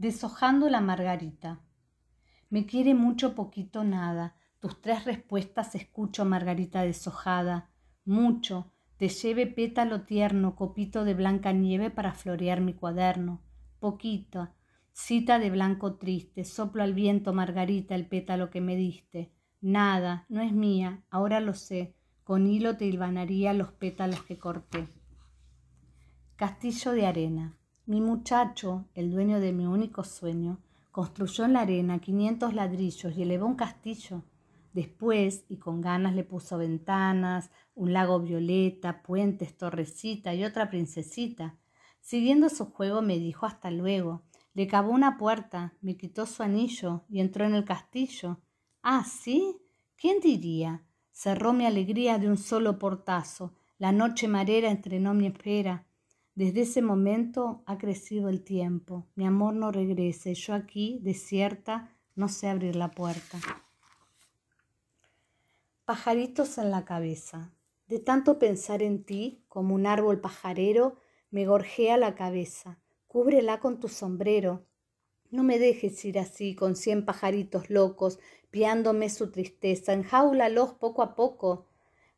deshojando la margarita. Me quiere mucho poquito nada. Tus tres respuestas escucho, margarita deshojada. Mucho. Te lleve pétalo tierno, copito de blanca nieve para florear mi cuaderno. Poquito. Cita de blanco triste, soplo al viento, margarita, el pétalo que me diste. Nada, no es mía, ahora lo sé. Con hilo te hilvanaría los pétalos que corté. Castillo de arena. Mi muchacho, el dueño de mi único sueño, construyó en la arena quinientos ladrillos y elevó un castillo. Después, y con ganas, le puso ventanas, un lago violeta, puentes, torrecita y otra princesita. Siguiendo su juego me dijo hasta luego. Le cavó una puerta, me quitó su anillo y entró en el castillo. Ah, sí. ¿Quién diría? Cerró mi alegría de un solo portazo. La noche marera entrenó mi espera. Desde ese momento ha crecido el tiempo. Mi amor no regrese. Yo aquí, desierta, no sé abrir la puerta. Pajaritos en la cabeza. De tanto pensar en ti, como un árbol pajarero, me gorjea la cabeza. Cúbrela con tu sombrero. No me dejes ir así, con cien pajaritos locos, piándome su tristeza. Enjaúlalos poco a poco.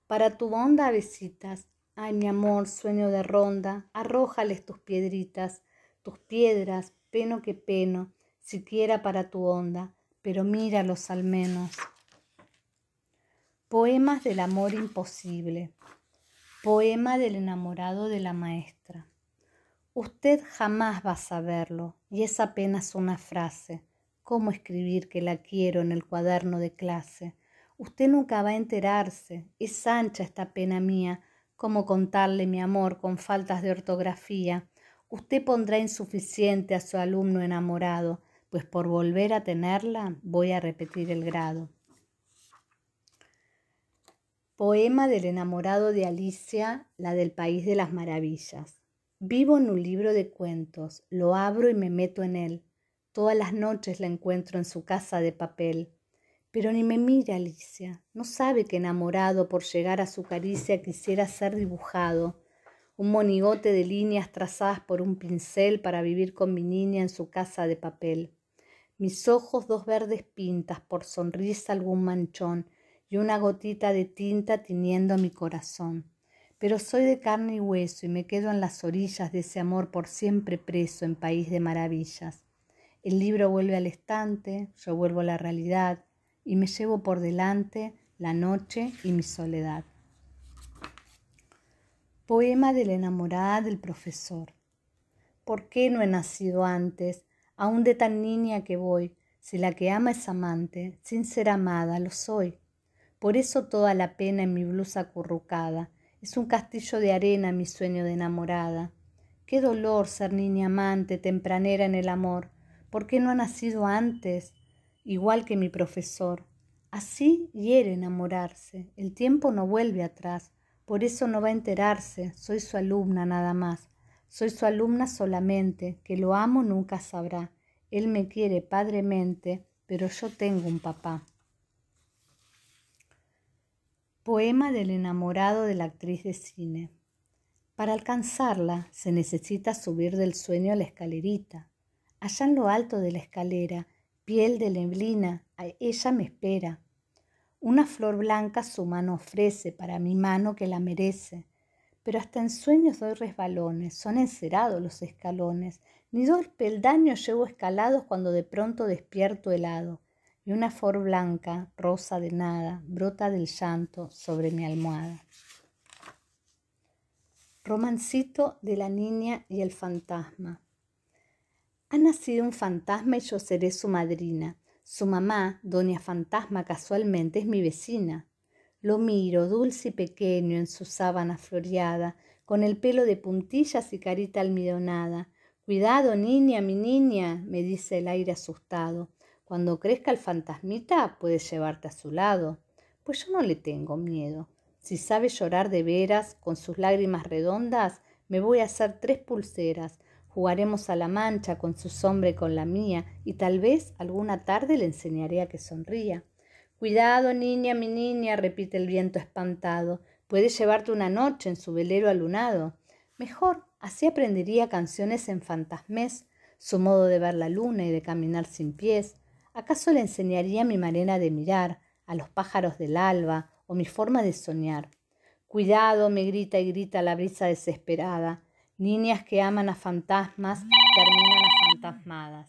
Para tu onda visitas. besitas, Ay, mi amor, sueño de ronda, arrójales tus piedritas, tus piedras, peno que peno, siquiera para tu onda, pero míralos al menos. Poemas del amor imposible. Poema del enamorado de la maestra. Usted jamás va a saberlo, y es apenas una frase. ¿Cómo escribir que la quiero en el cuaderno de clase? Usted nunca va a enterarse, es ancha esta pena mía, ¿Cómo contarle, mi amor, con faltas de ortografía? Usted pondrá insuficiente a su alumno enamorado, pues por volver a tenerla voy a repetir el grado. Poema del enamorado de Alicia, la del País de las Maravillas. Vivo en un libro de cuentos, lo abro y me meto en él. Todas las noches la encuentro en su casa de papel. Pero ni me mira Alicia, no sabe que enamorado por llegar a su caricia quisiera ser dibujado, un monigote de líneas trazadas por un pincel para vivir con mi niña en su casa de papel. Mis ojos dos verdes pintas por sonrisa algún manchón y una gotita de tinta tiñendo mi corazón. Pero soy de carne y hueso y me quedo en las orillas de ese amor por siempre preso en país de maravillas. El libro vuelve al estante, yo vuelvo a la realidad, y me llevo por delante la noche y mi soledad. Poema de la enamorada del profesor. ¿Por qué no he nacido antes, aún de tan niña que voy, si la que ama es amante, sin ser amada lo soy? Por eso toda la pena en mi blusa currucada, es un castillo de arena mi sueño de enamorada. Qué dolor ser niña amante, tempranera en el amor. ¿Por qué no ha nacido antes? igual que mi profesor. Así quiere enamorarse. El tiempo no vuelve atrás. Por eso no va a enterarse. Soy su alumna nada más. Soy su alumna solamente. Que lo amo nunca sabrá. Él me quiere padremente, pero yo tengo un papá. Poema del enamorado de la actriz de cine. Para alcanzarla se necesita subir del sueño a la escalerita. Allá en lo alto de la escalera piel de neblina, ella me espera. Una flor blanca su mano ofrece para mi mano que la merece. Pero hasta en sueños doy resbalones, son encerados los escalones, ni dos peldaños llevo escalados cuando de pronto despierto helado, y una flor blanca, rosa de nada, brota del llanto sobre mi almohada. Romancito de la niña y el fantasma. Ha nacido un fantasma y yo seré su madrina. Su mamá, doña fantasma, casualmente es mi vecina. Lo miro, dulce y pequeño, en su sábana floreada, con el pelo de puntillas y carita almidonada. Cuidado, niña, mi niña, me dice el aire asustado. Cuando crezca el fantasmita, puedes llevarte a su lado. Pues yo no le tengo miedo. Si sabe llorar de veras, con sus lágrimas redondas, me voy a hacer tres pulseras, Jugaremos a la mancha con su sombra y con la mía, y tal vez alguna tarde le enseñaré a que sonría. Cuidado, niña, mi niña, repite el viento espantado, puede llevarte una noche en su velero alunado. Mejor, así aprendería canciones en fantasmés, su modo de ver la luna y de caminar sin pies. ¿Acaso le enseñaría mi manera de mirar, a los pájaros del alba, o mi forma de soñar? Cuidado, me grita y grita la brisa desesperada, niñas que aman a fantasmas terminan fantasmadas.